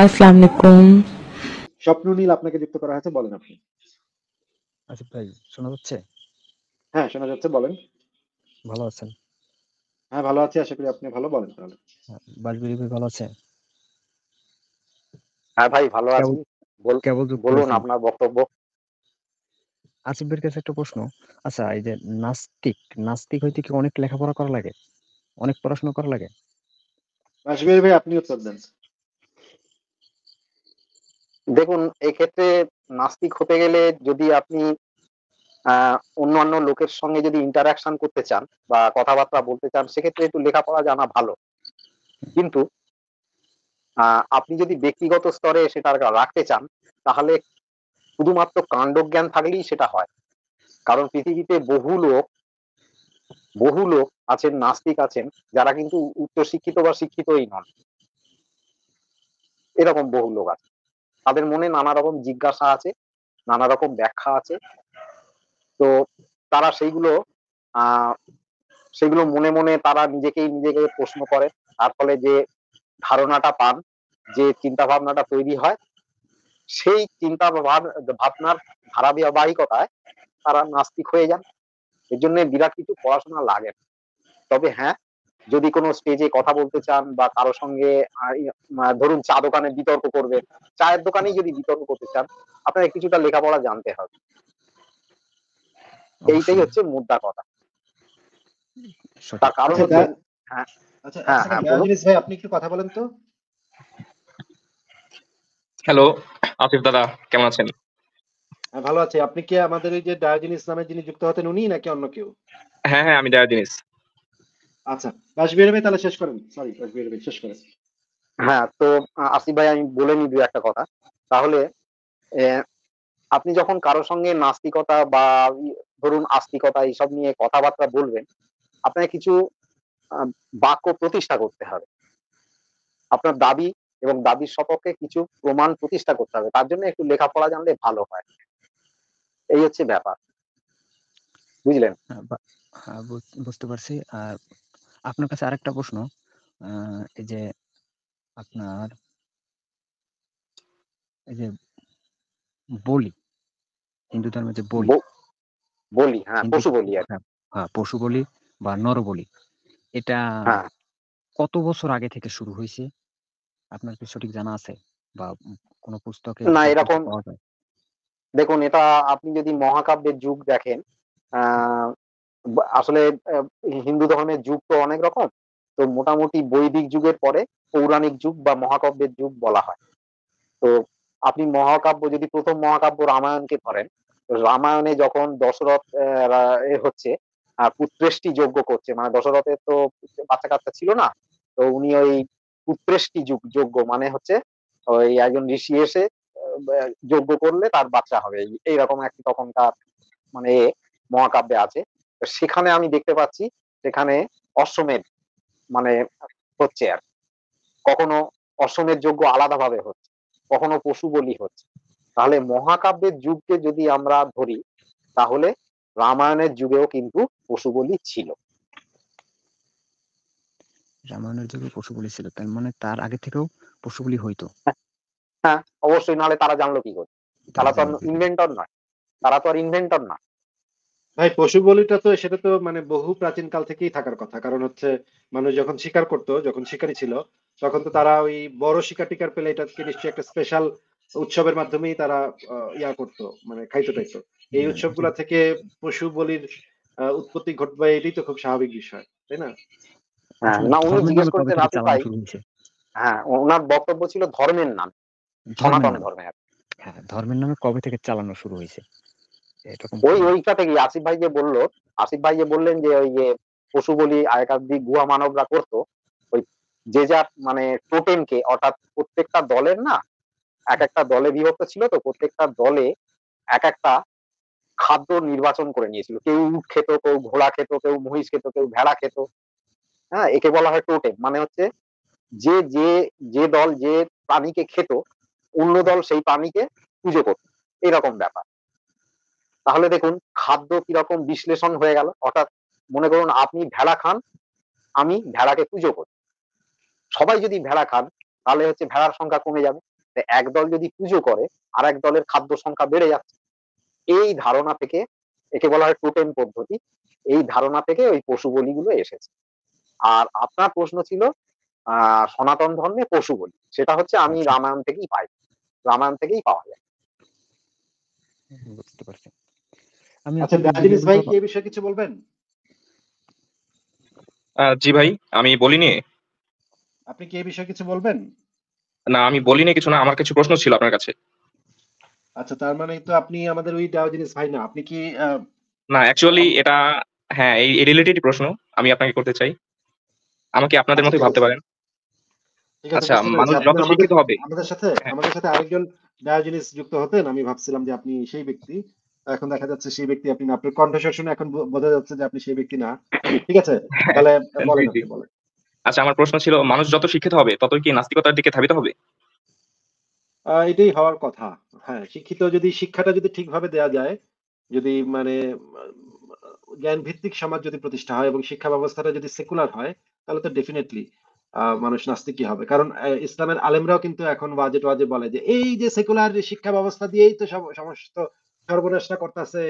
আসসালামু আলাইকুম স্বপ্ননীল আপনাকে যুক্ত করা হয়েছে বলেন আপনি আসিফ আচ্ছা ভাই শোনা যাচ্ছে হ্যাঁ শোনা যাচ্ছে বলেন ভালো আছেন হ্যাঁ ভালো আছি আশা করি আপনি ভালো বলেন তাহলে বাজবিরি ভাই ভালো আছে হ্যাঁ ভাই ভালো আছি বলুন আপনার বক্তব্য আসিফের কাছে একটা প্রশ্ন আচ্ছা এই যে নাস্তিক নাস্তিক হইতে কি অনেক লেখাপড়া করা লাগে অনেক পড়াশোনা করা লাগে বাজবির ভাই আপনি উত্তর দেন দেখুন এক্ষেত্রে নাস্তিক হতে গেলে যদি আপনি অন্যান্য লোকের সঙ্গে যদি ইন্টারাকশন করতে চান বা কথাবার্তা বলতে চান সেক্ষেত্রে একটু লেখাপড়া জানা ভালো কিন্তু আপনি যদি ব্যক্তিগত স্তরে সেটা রাখতে চান তাহলে শুধুমাত্র কাণ্ডজ্ঞান থাকলেই সেটা হয় কারণ পৃথিবীতে বহু লোক বহু লোক আছেন নাস্তিক আছেন যারা কিন্তু উচ্চ শিক্ষিত বা শিক্ষিতই নন এরকম বহু লোক আছে তাদের মনে নানা রকম জিজ্ঞাসা আছে নানা রকম ব্যাখ্যা আছে তো তারা সেইগুলো সেগুলো মনে মনে তারা নিজেকেই নিজেকে প্রশ্ন করে তার ফলে যে ধারণাটা পান যে চিন্তা ভাবনাটা তৈরি হয় সেই চিন্তা ভাবনার ধারাবাহিকতায় তারা নাস্তিক হয়ে যান এর জন্য বিরাট কিছু পড়াশোনা লাগে না তবে হ্যাঁ যদি কোনো স্টেজে কথা বলতে চান বা কারো সঙ্গে ধরুন চা দোকানে বিতর্ক করবেন চায়ের দোকানেই যদি বিতর্ক করতে চান আপনাকে কিছুটা লেখাপড়া জানতে হবে এইটাই হচ্ছে মুদ্রা কথা তার কারণ আচ্ছা, হচ্ছে হ্যাঁ, আচ্ছা, হ্যাঁ, আচ্ছা, হ্যাঁ ভাই আপনি কথা বলেন তো হ্যালো দাদা কেমন আছেন হ্যাঁ, ভালো আছি আপনি কি আমাদের যে যুক্ত হতেন উনি নাকি অন্য কেউ হ্যাঁ হ্যাঁ আমি ডায়াজিনিস আচ্ছা রাশবির ভাই তাহলে শেষ করেন সরি ভাই শেষ করেন হ্যাঁ তো আসিফ ভাই আমি বলে নিই দুই একটা কথা তাহলে আপনি যখন কারোর সঙ্গে নাস্তিকতা বা ধরুন আস্তিকতা এইসব নিয়ে কথাবার্তা বলবেন আপনাকে কিছু বাক্য প্রতিষ্ঠা করতে হবে আপনার দাবি এবং দাবির সপক্ষে কিছু প্রমাণ প্রতিষ্ঠা করতে হবে তার জন্য একটু লেখাপড়া জানলে ভালো হয় এই হচ্ছে ব্যাপার বুঝলেন হ্যাঁ, হ্যাঁ, বুঝতে পারছি আর আপনার কাছে আরেকটা প্রশ্ন এই যে আপনার এই যে বলি হিন্দু ধর্মের যে বলি বলি হ্যাঁ পশু বলি হ্যাঁ, হ্যাঁ পশু বলি বা নর বলি এটা হ্যাঁ। কত বছর আগে থেকে শুরু হয়েছে আপনার কি সঠিক জানা আছে বা কোনো পুস্তকে না এরকম দেখুন এটা আপনি যদি মহাকাব্যের যুগ দেখেন আসলে হিন্দু ধর্মের যুগ তো অনেক রকম তো মোটামুটি বৈদিক যুগের পরে পৌরাণিক যুগ বা মহাকাব্যের যুগ বলা হয় তো আপনি মহাকাব্য যদি প্রথম মহাকাব্য রামায়ণকে ধরেন রামায়ণে যখন দশরথ হচ্ছে আর পুত্রেষ্টি যজ্ঞ করছে মানে দশরথের তো বাচ্চা কাচ্চা ছিল না তো উনি ওই পুত্রেষ্টি যুগ যজ্ঞ মানে হচ্ছে ওই একজন ঋষি এসে যজ্ঞ করলে তার বাচ্চা হবে এইরকম একটি তখনকার মানে মহাকাব্যে আছে সেখানে আমি দেখতে পাচ্ছি সেখানে অসমের মানে হচ্ছে আর কখনো অসমের যোগ্য আলাদাভাবে হচ্ছে কখনো পশু বলি হচ্ছে তাহলে মহাকাব্যের যুগকে যদি আমরা ধরি তাহলে রামায়ণের যুগেও কিন্তু পশু বলি ছিল রামায়ণের যুগে পশু বলি ছিল তার মানে তার আগে থেকেও পশু বলি হইতো হ্যাঁ, হ্যাঁ অবশ্যই নাহলে তারা জানলো কি করে তারা তো ইনভেন্টর নয় তারা তো আর ইনভেন্টর নয় ভাই পশু বলিটা তো সেটা তো মানে বহু প্রাচীন কাল থেকেই থাকার কথা কারণ হচ্ছে মানুষ যখন শিকার করতো যখন শিকারী ছিল তখন তো তারা ওই বড় শিকার টিকার পেলে এটাকে নিশ্চয়ই একটা স্পেশাল উৎসবের মাধ্যমেই তারা ইয়া করতো মানে খাইতে টাইতো এই উৎসবগুলা থেকে পশু বলির উৎপত্তি ঘটবে এটাই তো খুব স্বাভাবিক বিষয় তাই না হ্যাঁ, হ্যাঁ ওনার বক্তব্য ছিল ধর্মের নাম হ্যাঁ, ধর্মের নামে কবে থেকে চালানো শুরু হয়েছে ওই ওইটা থেকে আসিফ ভাই যে বললো আসিফ ভাই যে বললেন যে ওই যে পশু বলি আগেকার দিক গুহা মানবরা করতো ওই যে যার মানে টোটেমকে অর্থাৎ প্রত্যেকটা দলের না এক একটা দলে বিভক্ত ছিল তো প্রত্যেকটা দলে এক একটা খাদ্য নির্বাচন করে নিয়েছিল কেউ উট খেত কেউ ঘোড়া খেত কেউ মহিষ খেত কেউ ভেড়া খেত হ্যাঁ একে বলা হয় টোটেম মানে হচ্ছে যে যে যে দল যে প্রাণীকে খেত অন্য দল সেই প্রাণীকে পুজো করত এরকম ব্যাপার তাহলে দেখুন খাদ্য কিরকম বিশ্লেষণ হয়ে গেল অর্থাৎ মনে করুন আপনি ভেড়া খান আমি ভেড়াকে পুজো করি সবাই যদি ভেড়া খান তাহলে হচ্ছে ভেড়ার সংখ্যা কমে যাবে এক দল যদি পুজো করে আর এক দলের খাদ্য সংখ্যা বেড়ে যাচ্ছে এই ধারণা থেকে একে বলা হয় টোটেন পদ্ধতি এই ধারণা থেকে ওই পশু বলিগুলো এসেছে আর আপনার প্রশ্ন ছিল আহ সনাতন ধর্মে পশু বলি সেটা হচ্ছে আমি আচ্ছা। রামায়ণ থেকেই পাই রামায়ণ থেকেই পাওয়া যায় বুঝতে পারছি আমি আচ্ছা ভাই কি এই বিষয়ে কিছু বলবেন জি ভাই আমি বলিনি আপনি কি এই বিষয়ে কিছু বলবেন না আমি বলিনি কিছু না আমার কিছু প্রশ্ন ছিল আপনার কাছে আচ্ছা তার মানে তো আপনি আমাদের ওই ডায়োজেনিস ভাই না আপনি কি না অ্যাকচুয়ালি এটা হ্যাঁ এই রিলেটেড প্রশ্ন আমি আপনাকে করতে চাই আমাকে আপনাদের মতোই আচ্ছা, ভাবতে পারেন আচ্ছা মানুষ যত শিক্ষিত হবে আমাদের সাথে হ্যাঁ। আমাদের সাথে আরেকজন ডায়োজেনিস যুক্ত হতেন আমি ভাবছিলাম যে আপনি সেই ব্যক্তি এখন দেখা যাচ্ছে সেই ব্যক্তি আপনি আপনার কণ্ঠস্বর শুনে এখন বোঝা যাচ্ছে যে আপনি সেই ব্যক্তি না ঠিক আছে তাহলে বলেন আচ্ছা আমার প্রশ্ন ছিল মানুষ যত শিক্ষিত হবে তত কি নাস্তিকতার দিকে ধাবিত হবে এটাই হওয়ার কথা হ্যাঁ শিক্ষিত যদি শিক্ষাটা যদি ঠিকভাবে দেয়া যায় যদি মানে জ্ঞান ভিত্তিক সমাজ যদি প্রতিষ্ঠা হয় এবং শিক্ষা ব্যবস্থাটা যদি সেকুলার হয় তাহলে তো ডেফিনেটলি মানুষ নাস্তিক কি হবে কারণ ইসলামের আলেমরাও কিন্তু এখন ওয়াজে টোয়াজে বলে যে এই যে সেকুলার শিক্ষা ব্যবস্থা দিয়েই তো সমস্ত সর্বনাশা করতেছে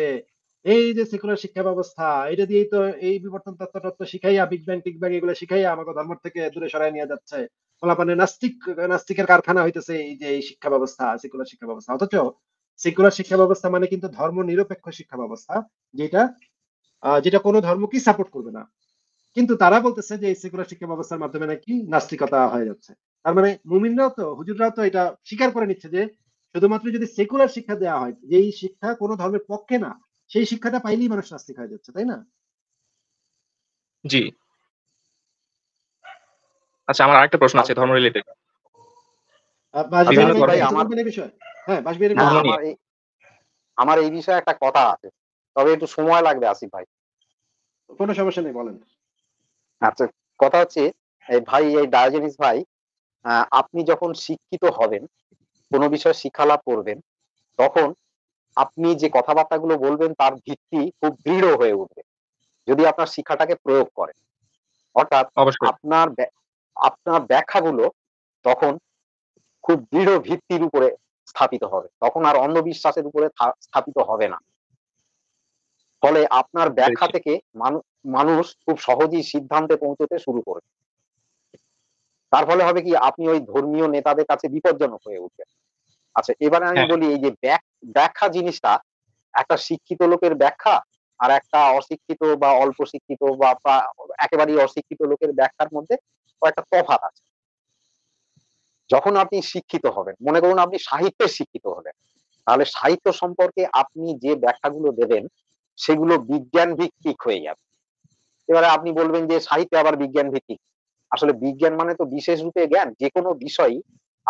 এই যে সেকুলার শিক্ষা ব্যবস্থা এটা দিয়েই তো এই বিবর্তন তত্ত্ব তত্ত্ব শিখাইয়া বিগ ব্যাং টিক ব্যাং এগুলো শিখাইয়া আমাকে ধর্ম থেকে দূরে সরাই নিয়ে যাচ্ছে ফলাফলে নাস্তিক নাস্তিকের কারখানা হইতেছে এই যে এই শিক্ষা ব্যবস্থা সেকুলার শিক্ষা ব্যবস্থা অথচ সেকুলার শিক্ষা ব্যবস্থা মানে কিন্তু ধর্ম নিরপেক্ষ শিক্ষা ব্যবস্থা যেটা যেটা কোনো ধর্ম কি সাপোর্ট করবে না কিন্তু তারা বলতেছে যে এই সেকুলার শিক্ষা ব্যবস্থার মাধ্যমে নাকি নাস্তিকতা হয়ে যাচ্ছে তার মানে মুমিনরাও তো হুজুররাও তো এটা স্বীকার করে নিচ্ছে যে শুধুমাত্র যদি সেকুলার শিক্ষা দেওয়া হয় যেই শিক্ষা কোনো ধর্মের পক্ষে না সেই শিক্ষাটা পাইলেই মানুষ নাস্তিক হয়ে যাচ্ছে তাই না জি আচ্ছা আমার আরেকটা প্রশ্ন আছে ধর্ম রিলেটেড আচ্ছা, মানে হ্যাঁ, আমার এই বিষয়ে একটা কথা আছে তবে একটু সময় লাগবে আসিফ ভাই কোনো সমস্যা নেই বলেন আচ্ছা কথা হচ্ছে ভাই এই ডায়োজেনিস ভাই আপনি যখন শিক্ষিত হবেন কোনো বিষয়ে শিক্ষা লাভ করবেন তখন আপনি যে কথাবার্তাগুলো বলবেন তার ভিত্তি খুব দৃঢ় হয়ে উঠবে যদি আপনার শিক্ষাটাকে প্রয়োগ করেন অর্থাৎ আপনার আপনার ব্যাখ্যাগুলো তখন খুব দৃঢ় ভিত্তির উপরে স্থাপিত হবে তখন আর অন্ধবিশ্বাসের উপরে স্থাপিত হবে না ফলে আপনার ব্যাখ্যা থেকে মানুষ খুব সহজেই সিদ্ধান্তে পৌঁছতে শুরু করবে তার ফলে হবে কি আপনি ওই ধর্মীয় নেতাদের কাছে বিপজ্জনক হয়ে উঠবেন আচ্ছা এবারে আমি হ্যাঁ। বলি এই যে ব্যাখ্যা জিনিসটা একটা শিক্ষিত লোকের ব্যাখ্যা আর একটা অশিক্ষিত বা অল্প শিক্ষিত বা একেবারেই অশিক্ষিত লোকের ব্যাখ্যার মধ্যে একটা তফাত আছে যখন আপনি শিক্ষিত হবেন মনে করুন আপনি সাহিত্যের শিক্ষিত হবেন তাহলে সাহিত্য সম্পর্কে আপনি যে ব্যাখ্যাগুলো দেবেন সেগুলো বিজ্ঞান ভিত্তিক হয়ে যাবে এবারে আপনি বলবেন যে সাহিত্য আবার বিজ্ঞান ভিত্তিক আসলে বিজ্ঞান মানে তো বিশেষ রূপে জ্ঞান যে কোনো বিষয়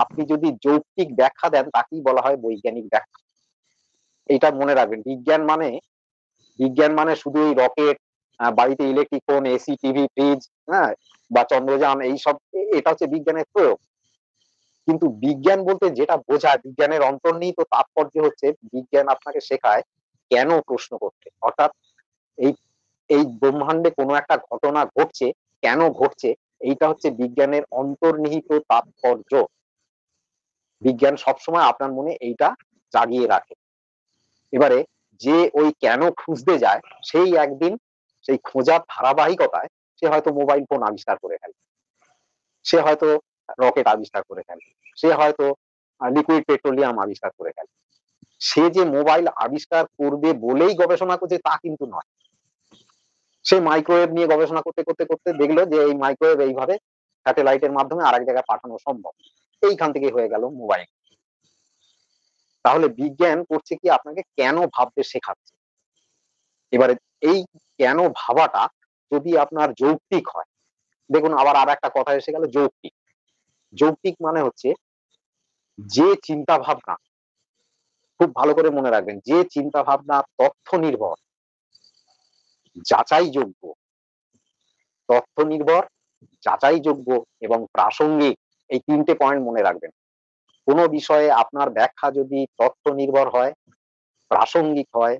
আপনি যদি যৌক্তিক ব্যাখ্যা দেন তাকেই বলা হয় বৈজ্ঞানিক ব্যাখ্যা এটা মনে রাখবেন বিজ্ঞান মানে বিজ্ঞান মানে শুধু এই রকেট বাড়িতে electric phone AC TV fridge হ্যাঁ বা চন্দ্রযান এইসব এটা হচ্ছে বিজ্ঞানের প্রয়োগ কিন্তু বিজ্ঞান বলতে যেটা বোঝা বিজ্ঞানের অন্তর্নিহিত তাৎপর্য হচ্ছে বিজ্ঞান আপনাকে শেখায় কেন প্রশ্ন করতে অর্থাৎ এই এই ব্রহ্মাণ্ডে কোনো একটা ঘটনা ঘটছে কেন ঘটছে এইটা হচ্ছে বিজ্ঞানের অন্তর্নিহিত তাৎপর্য বিজ্ঞান সবসময় আপনার মনে এইটা জাগিয়ে রাখে এবারে যে ওই কেন খুঁজতে যায় সেই একদিন সেই খোঁজার ধারাবাহিকতায় সে হয়তো মোবাইল ফোন আবিষ্কার করে ফেলে সে হয়তো রকেট আবিষ্কার করে ফেলে সে হয়তো লিকুইড পেট্রোলিয়াম আবিষ্কার করে ফেলে সে যে মোবাইল আবিষ্কার করবে বলেই গবেষণা করছে তা কিন্তু নয় সে মাইক্রোওয়েভ নিয়ে গবেষণা করতে করতে করতে দেখলো যে এই মাইক্রোওয়েভ এইভাবে স্যাটেলাইটের মাধ্যমে আর এক জায়গায় পাঠানো সম্ভব এইখান থেকে হয়ে গেল মোবাইল তাহলে বিজ্ঞান করছে কি আপনাকে কেন ভাবতে শেখাচ্ছে এবারে এই কেন ভাবাটা যদি আপনার যৌক্তিক হয় দেখুন আবার আর একটা কথা এসে গেল যৌক্তিক যৌক্তিক মানে হচ্ছে যে চিন্তা ভাবনা খুব ভালো করে মনে রাখবেন যে চিন্তা ভাবনা তথ্য নির্ভর যাচাইযোগ্য তথ্য নির্ভর যাচাইযোগ্য এবং প্রাসঙ্গিক এই তিনটে পয়েন্ট মনে রাখবেন কোনো বিষয়ে আপনার ব্যাখ্যা যদি তথ্য নির্ভর হয় প্রাসঙ্গিক হয়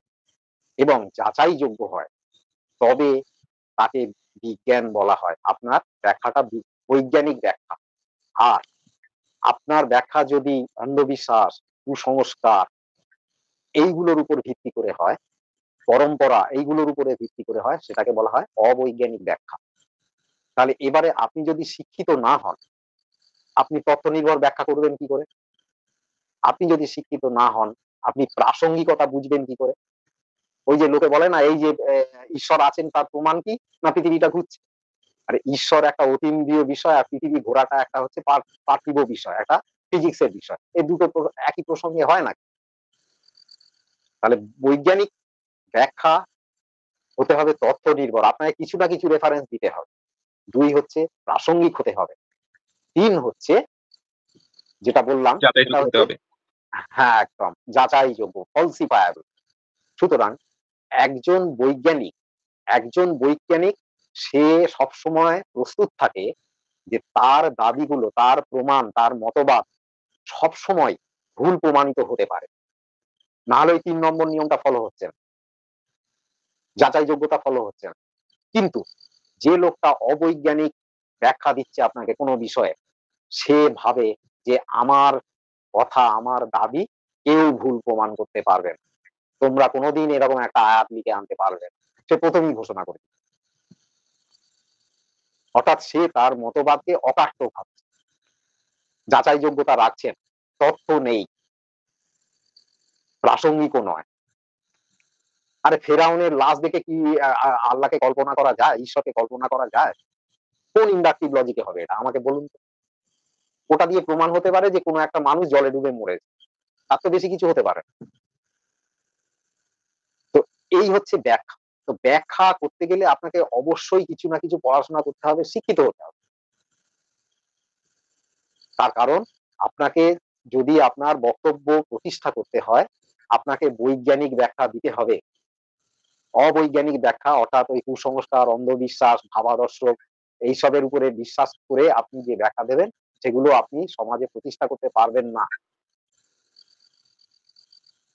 এবং যাচাইযোগ্য হয় তবে তাকে বিজ্ঞান বলা হয় আপনার ব্যাখ্যাটা বৈজ্ঞানিক ব্যাখ্যা আর আপনার ব্যাখ্যা যদি অন্ধবিশ্বাস কুসংস্কার এইগুলোর উপর ভিত্তি করে হয় পরম্পরা এইগুলোর উপরে ভিত্তি করে হয় সেটাকে বলা হয় অবৈজ্ঞানিক ব্যাখ্যা তাহলে এবারে আপনি যদি শিক্ষিত না হন আপনি তথ্য নির্ভর ব্যাখ্যা করবেন কি করে আপনি যদি শিক্ষিত না হন আপনি প্রাসঙ্গিকতা বুঝবেন কি করে ওই যে লোকে বলে না এই যে ঈশ্বর আছেন তার প্রমাণ কি না পৃথিবীটা ঘুরছে আর ঈশ্বর একটা অতীন্দ্রিয় বিষয় আর পৃথিবী ঘোরাটা একটা হচ্ছে পার্থিব বিষয় একটা ফিজিক্সের বিষয় এই দুটো একই প্রসঙ্গে হয় নাকি তাহলে বৈজ্ঞানিক ব্যাখ্যা হতে হবে তথ্য নির্ভর আপনাকে কিছু না কিছু রেফারেন্স দিতে হবে দুই হচ্ছে প্রাসঙ্গিক হতে হবে তিন হচ্ছে যেটা বললাম হ্যাঁ একদম যাচাইযোগ্য ফলসিফায়াবল সুতরাং একজন বৈজ্ঞানিক একজন বৈজ্ঞানিক সে সবসময় প্রস্তুত থাকে যে তার দাবিগুলো তার প্রমাণ তার মতবাদ সবসময় ভুল প্রমাণিত হতে পারে না হলে তিন নম্বর নিয়মটা ফলো হচ্ছে না যাচাই যোগ্যতা ফলো হচ্ছে না কিন্তু যে লোকটা অবৈজ্ঞানিক ব্যাখ্যা দিচ্ছে আপনাকে কোনো বিষয়ে সে ভাবে যে আমার কথা আমার দাবি কেউ ভুল প্রমাণ করতে পারবে না তোমরা কোনোদিন এরকম একটা আয়াত লিখে আনতে পারবে না সে প্রথমেই ঘোষণা করে অর্থাৎ সে তার মতবাদকে অকাষ্ট ভাবছে যাচাই যোগ্যতা রাখছেন তথ্য নেই প্রাসঙ্গিকও নয় আরে ফেরাউনের লাশ দেখে কি আল্লাহকে কল্পনা করা যায় ঈশ্বরকে কল্পনা করা যায় কোন ইন্ডাকটিভ লজিকে হবে এটা আমাকে বলুন তো ওটা দিয়ে প্রমাণ হতে পারে যে কোনো একটা মানুষ জলে ডুবে মরে তার তো বেশি কিছু হতে পারে তো এই হচ্ছে ব্যাখ্যা তো ব্যাখ্যা করতে গেলে আপনাকে অবশ্যই কিছু না কিছু পড়াশোনা করতে হবে শিক্ষিত হতে হবে তার কারণ আপনাকে যদি আপনার বক্তব্য প্রতিষ্ঠা করতে হয় আপনাকে বৈজ্ঞানিক ব্যাখ্যা দিতে হবে অবৈজ্ঞানিক ব্যাখ্যা অর্থাৎ ওই কুসংস্কার অন্ধবিশ্বাস ভাবাদর্শ এইসবের উপরে বিশ্বাস করে আপনি যে ব্যাখ্যা দেবেন সেগুলো আপনি সমাজে প্রতিষ্ঠা করতে পারবেন না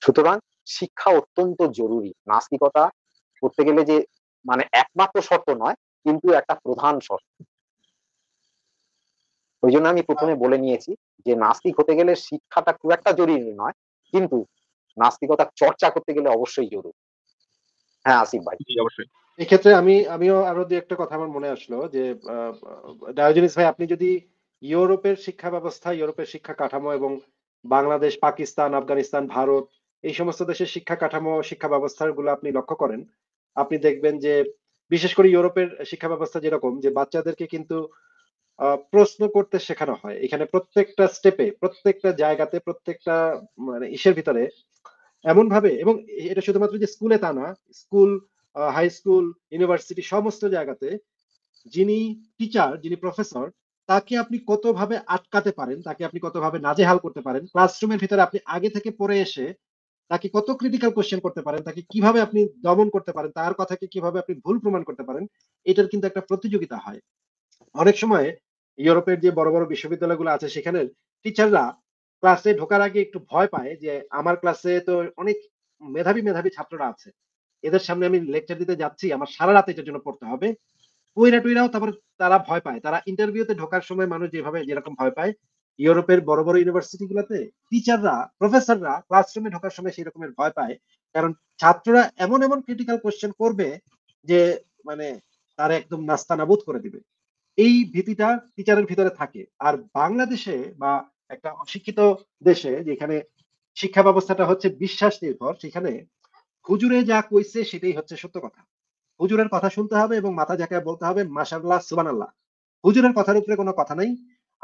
সুতরাং শিক্ষা অত্যন্ত জরুরি নাস্তিকতা করতে গেলে যে মানে একমাত্র শর্ত নয় কিন্তু একটা প্রধান শর্ত ওই জন্য আমি প্রথমে বলে নিয়েছি যে নাস্তিক হতে গেলে শিক্ষাটা খুব একটা জরুরি নয় কিন্তু নাস্তিকতা চর্চা করতে গেলে অবশ্যই জরুরি হ্যাঁ আসিফ ভাই অবশ্যই এক্ষেত্রে আমি আমিও আরো দু একটা কথা আমার মনে আসলো যে ডায়োজেনিস ভাই আপনি যদি ইউরোপের শিক্ষা ব্যবস্থা ইউরোপের শিক্ষা কাঠামো এবং বাংলাদেশ পাকিস্তান আফগানিস্তান ভারত এই সমস্ত দেশের শিক্ষা কাঠামো শিক্ষা ব্যবস্থাগুলো আপনি লক্ষ্য করেন আপনি দেখবেন যে বিশেষ করে ইউরোপের শিক্ষা ব্যবস্থা যেরকম যে বাচ্চাদেরকে কিন্তু প্রশ্ন করতে শেখানো হয় এখানে প্রত্যেকটা স্টেপে প্রত্যেকটা জায়গাতে প্রত্যেকটা মানে ইসের ভিতরে এমন ভাবে এবং এটা শুধুমাত্র যে স্কুলে তা না স্কুল হাই স্কুল ইউনিভার্সিটি সমস্ত জায়গাতে যিনি টিচার যিনি প্রফেসর তাকে আপনি কতভাবে আটকাতে পারেন তাকে আপনি কতভাবে নাজেহাল করতে পারেন ক্লাসরুমের ভিতরে আপনি আগে থেকে পড়ে এসে তাকে কত ক্রিটিক্যাল কোশ্চেন করতে পারেন তাকে কিভাবে আপনি দমন করতে পারেন তার কথাকে কিভাবে আপনি ভুল প্রমাণ করতে পারেন এটার কিন্তু একটা প্রতিযোগিতা হয় অনেক সময় ইউরোপের যে বড় বড় বিশ্ববিদ্যালয়গুলো আছে সেখানে টিচাররা ক্লাসে ঢোকার আগে একটু ভয় পায় যে আমার ক্লাসে তো অনেক মেধাবী মেধাবী ছাত্ররা আছে এদের সামনে আমি লেকচার দিতে যাচ্ছি আমার সারা রাত এটার জন্য পড়তে হবে কুইরা টুইরাও তারপর তারা ভয় পায় তারা ইন্টারভিউতে ঢোকার সময় মানুষ যেভাবে যেরকম ভয় পায় ইউরোপের বড় বড় ইউনিভার্সিটি গুলোতে টিচাররা প্রফেসররা ক্লাসরুমে ঢোকার সময় সেই রকমের ভয় পায় কারণ ছাত্ররা এমন এমন ক্রিটিক্যাল কোশ্চেন করবে যে মানে তারা একদম নাস্তানাবুদ করে দিবে এই ভীতিটা টিচারের ভিতরে থাকে আর বাংলাদেশে বা একটা অশিক্ষিত দেশে যেখানে শিক্ষা ব্যবস্থাটা হচ্ছে বিশ্বাস নির্ভর সেখানে হুজুরে যা কইছে সেটাই হচ্ছে সত্য কথা হুজুরের কথা শুনতে হবে এবং মাথা ঝাঁকায় বলতে হবে মাসাল্লাহ সুবান আল্লাহ হুজুরের কথার উপরে কোনো কথা নাই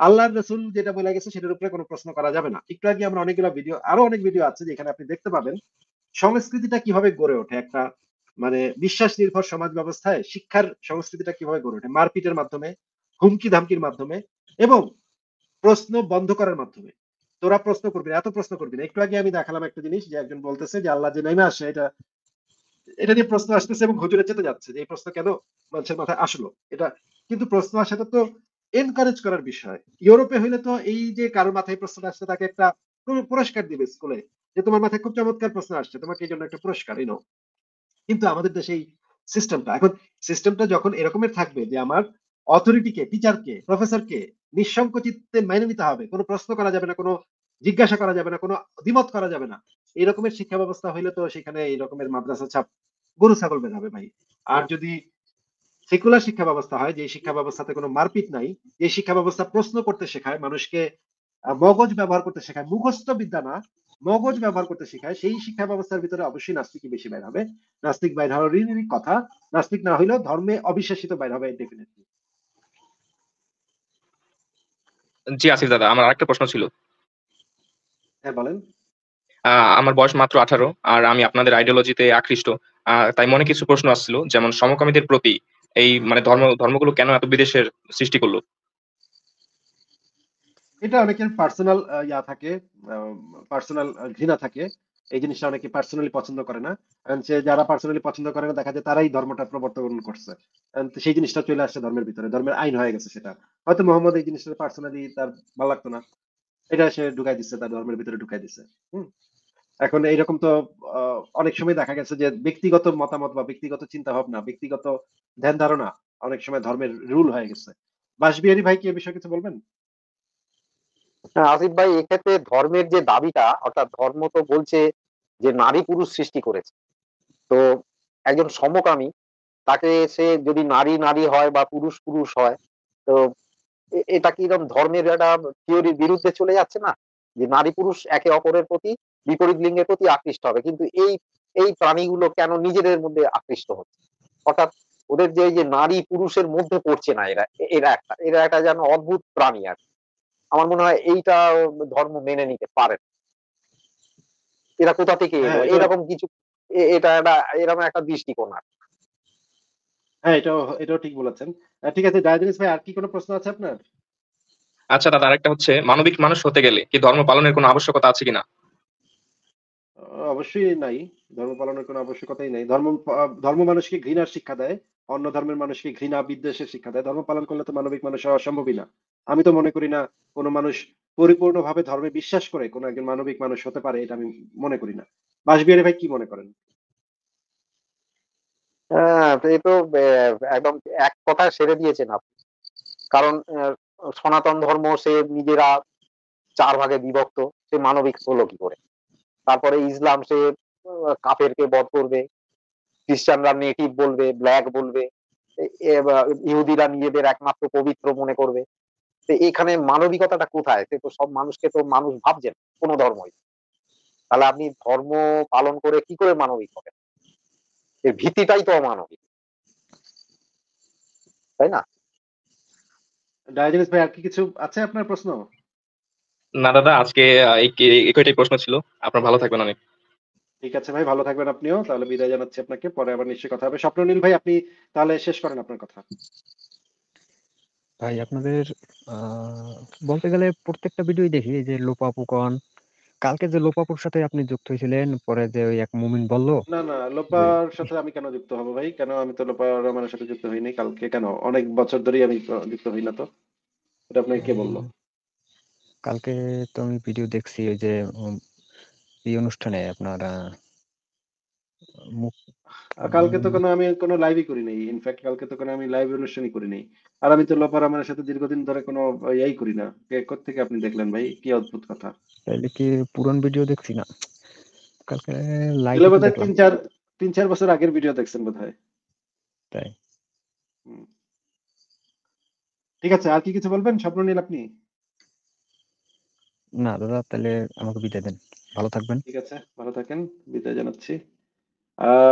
আল্লাহর রসুল যেটা বলে গেছে সেটার উপরে কোনো প্রশ্ন করা যাবে না একটু আগে আমরা অনেকগুলো ভিডিও আরো অনেক ভিডিও আছে যেখানে আপনি দেখতে পাবেন সংস্কৃতিটা কিভাবে গড়ে ওঠে একটা মানে বিশ্বাস নির্ভর সমাজ ব্যবস্থায় শিক্ষার সংস্কৃতিটা কিভাবে গড়ে ওঠে মারপিটের মাধ্যমে হুমকি ধামকির মাধ্যমে এবং প্রশ্ন বন্ধ করার মাধ্যমে তোরা প্রশ্ন করবি এত প্রশ্ন করবি না একটু আগে আমি দেখালাম একটা জিনিস যে একজন বলতেছে যে আল্লাহ যে নেমে আসে এটা এটা নিয়ে প্রশ্ন আসতেছে এবং হজুরের চেতে যাচ্ছে যে এই প্রশ্ন কেন মানুষের মাথায় আসলো এটা কিন্তু প্রশ্ন আসাটা তো এনকারেজ করার বিষয় ইউরোপে হইলে তো এই যে কারোর মাথায় প্রশ্ন আসছে তাকে একটা পুরস্কার দিবে স্কুলে যে তোমার মাথায় খুব চমৎকার প্রশ্ন আসছে তোমাকে এই জন্য একটা পুরস্কার এনো কিন্তু আমাদের দেশে এই সিস্টেমটা এখন সিস্টেমটা যখন এরকমের থাকবে যে আমার অথরিটিকে টিচারকে প্রফেসরকে নিঃসংক মেনে নিতে হবে কোনো প্রশ্ন করা যাবে না কোনো জিজ্ঞাসা করা যাবে না কোনো দ্বিমত করা যাবে না এরকমের শিক্ষা ব্যবস্থা হইলে তো সেখানে এই রকমের মাদ্রাসা ছাপ গরু ছাগল বেরাবে ভাই আর যদি সেকুলার শিক্ষা ব্যবস্থা হয় যে শিক্ষা ব্যবস্থাতে কোনো মারপিট নাই যে শিক্ষা ব্যবস্থা প্রশ্ন করতে শেখায় মানুষকে মগজ ব্যবহার করতে শেখায় মুখস্থ বিদ্যা না মগজ ব্যবহার করতে শেখায় সেই শিক্ষা ব্যবস্থার ভিতরে অবশ্যই নাস্তিকই বেশি বাইর হবে নাস্তিক বাইর হওয়ারই কথা নাস্তিক না হইলেও ধর্মে অবিশ্বাসিত বাইর হবে ডেফিনেটলি জি আসিফ দাদা আমার আরেকটা প্রশ্ন ছিল হ্যাঁ বলেন আমার বয়স মাত্র আঠারো আর আমি আপনাদের আইডিওলজিতে আকৃষ্ট তাই মনে কিছু প্রশ্ন আসছিল যেমন সমকামীদের প্রতি এই মানে ধর্ম ধর্মগুলো কেন এত বিদেশের সৃষ্টি করলো এটা অনেকের পার্সোনাল ইয়া থাকে পার্সোনাল ঘৃণা থাকে এই জিনিসটা অনেকে পার্সোনালি পছন্দ করে না কারণ সে যারা পার্সোনালি পছন্দ করে না দেখা যায় তারাই ধর্মটা প্রবর্তন করছে সেই জিনিসটা চলে আসছে ধর্মের ভিতরে ধর্মের আইন হয়ে গেছে সেটা হয়তো মোহাম্মদ এই জিনিসটা পার্সোনালি তার ভালো লাগতো না এটা সে ঢুকাই দিচ্ছে তার ধর্মের ভিতরে ঢুকাই দিচ্ছে হম এখন এইরকম তো অনেক সময় দেখা গেছে যে ব্যক্তিগত মতামত বা ব্যক্তিগত চিন্তা ভাবনা ব্যক্তিগত ধ্যান ধারণা অনেক সময় ধর্মের রুল হয়ে গেছে বাসবিহারী ভাই কি এ বিষয়ে কিছু বলবেন হ্যাঁ, আসিফ ভাই এক্ষেত্রে ধর্মের যে দাবিটা অর্থাৎ ধর্ম তো বলছে যে নারী পুরুষ সৃষ্টি করেছে তো একজন সমকামী তাকে সে যদি নারী নারী হয় বা পুরুষ পুরুষ হয় তো এটা কি এরকম ধর্মের একটা থিওরির বিরুদ্ধে চলে যাচ্ছে না যে নারী পুরুষ একে অপরের প্রতি বিপরীত লিঙ্গের প্রতি আকৃষ্ট হবে কিন্তু এই এই প্রাণীগুলো কেন নিজেদের মধ্যে আকৃষ্ট হচ্ছে অর্থাৎ ওদের যে যে নারী পুরুষের মধ্যে পড়ছে না এরা এরা একটা এরা একটা যেন অদ্ভুত প্রাণী আর আমার মনে হয় এইটা ধর্ম মেনে নিতে পারে না এরা কোথা থেকে এলো হ্যাঁ, এরকম কিছু এটা একটা এরকম একটা দৃষ্টিকোণ আর হ্যাঁ এটাও এটাও ঠিক বলেছেন ঠিক আছে ডায়াদিনিস ভাই আর কি কোনো প্রশ্ন আছে আপনার আচ্ছা দাদা আরেকটা হচ্ছে মানবিক মানুষ হতে গেলে কি ধর্ম পালনের কোনো আবশ্যকতা আছে কিনা অবশ্যই নাই ধর্ম পালনের কোনো আবশ্যকতাই নাই ধর্ম ধর্ম মানুষকে ঘৃণার শিক্ষা দেয় অন্য ধর্মের মানুষকে ঘৃণা বিদ্বেষের শিক্ষা দেয় ধর্ম পালন করলে তো মানবিক মানুষ হওয়া সম্ভবই না আমি তো মনে করি না কোনো মানুষ পরিপূর্ণভাবে ধর্মে বিশ্বাস করে কোনো একজন মানবিক মানুষ হতে পারে এটা আমি মনে করি না বাসবিহারী ভাই কি মনে করেন হ্যাঁ, আপনি তো একদম এক কথা সেরে দিয়েছেন আপনি কারণ সনাতন ধর্ম সে নিজেরা চার ভাগে বিভক্ত সে মানবিক হলো কি করে তারপরে ইসলাম সে কাফেরকে বধ করবে খ্রিস্টানরা নেটিভ বলবে ব্ল্যাক বলবে ইহুদিরা নিজেদের একমাত্র পবিত্র মনে করবে এখানে মানবিকতাটা কোথায় সে তো সব মানুষকে তো মানুষ ভাবছেন কোনো ধর্মই তাহলে আপনি ধর্ম পালন করে কি করে মানবিক হবেন এর ভিত্তিটাই তো অমানবিক তাই না ডায়োজেনিস ভাই আর কি কিছু আছে আপনার প্রশ্ন না দাদা আজকে একটাই প্রশ্ন ছিল আপনার ভালো থাকবেন অনেক ঠিক আছে ভাই ভালো থাকবেন আপনিও তাহলে বিদায় জানাচ্ছি আপনাকে পরে আবার নিশ্চয়ই কথা হবে স্বপ্ননীল ভাই আপনি তাহলে শেষ করেন আপনার কথা ভাই আপনাদের বলতে গেলে প্রত্যেকটা ভিডিওই দেখি যে লোপা পুকন কালকে যে লোপাপুর সাথে আপনি যুক্ত হয়েছিলেন পরে যে ওই এক মুমিন বলল না না লোপার সাথে আমি কেন যুক্ত হব ভাই কেন আমি তো লোপা রহমানের সাথে যুক্ত হইনি কালকে কেন অনেক বছর ধরেই আমি যুক্ত হই না তো এটা আপনাকে কে বললো কালকে তো আমি ভিডিও দেখছি ওই যে এই অনুষ্ঠানে আপনার কালকে তো কোনো আমি কোনো লাইভই করি নাই ইনফ্যাক্ট কালকে তো কোনো আমি লাইভ অনুষ্ঠানই করি নাই আর আমি তো লোপার আমার সাথে দীর্ঘদিন ধরে কোনো ইয়াই করি না থেকে আপনি দেখলেন ভাই কি অদ্ভুত কথা তাইলে কি পুরন ভিডিও দেখছি না কালকে লাইভ তিন চার তিন চার বছর আগের ভিডিও দেখছেন বোধহয় তাই ঠিক আছে আর কি কিছু বলবেন স্বপ্ন নীল আপনি না দাদা তাহলে আমাকে বিদায় দেন ভালো থাকবেন ঠিক আছে ভালো থাকেন বিদায় জানাচ্ছি Uh,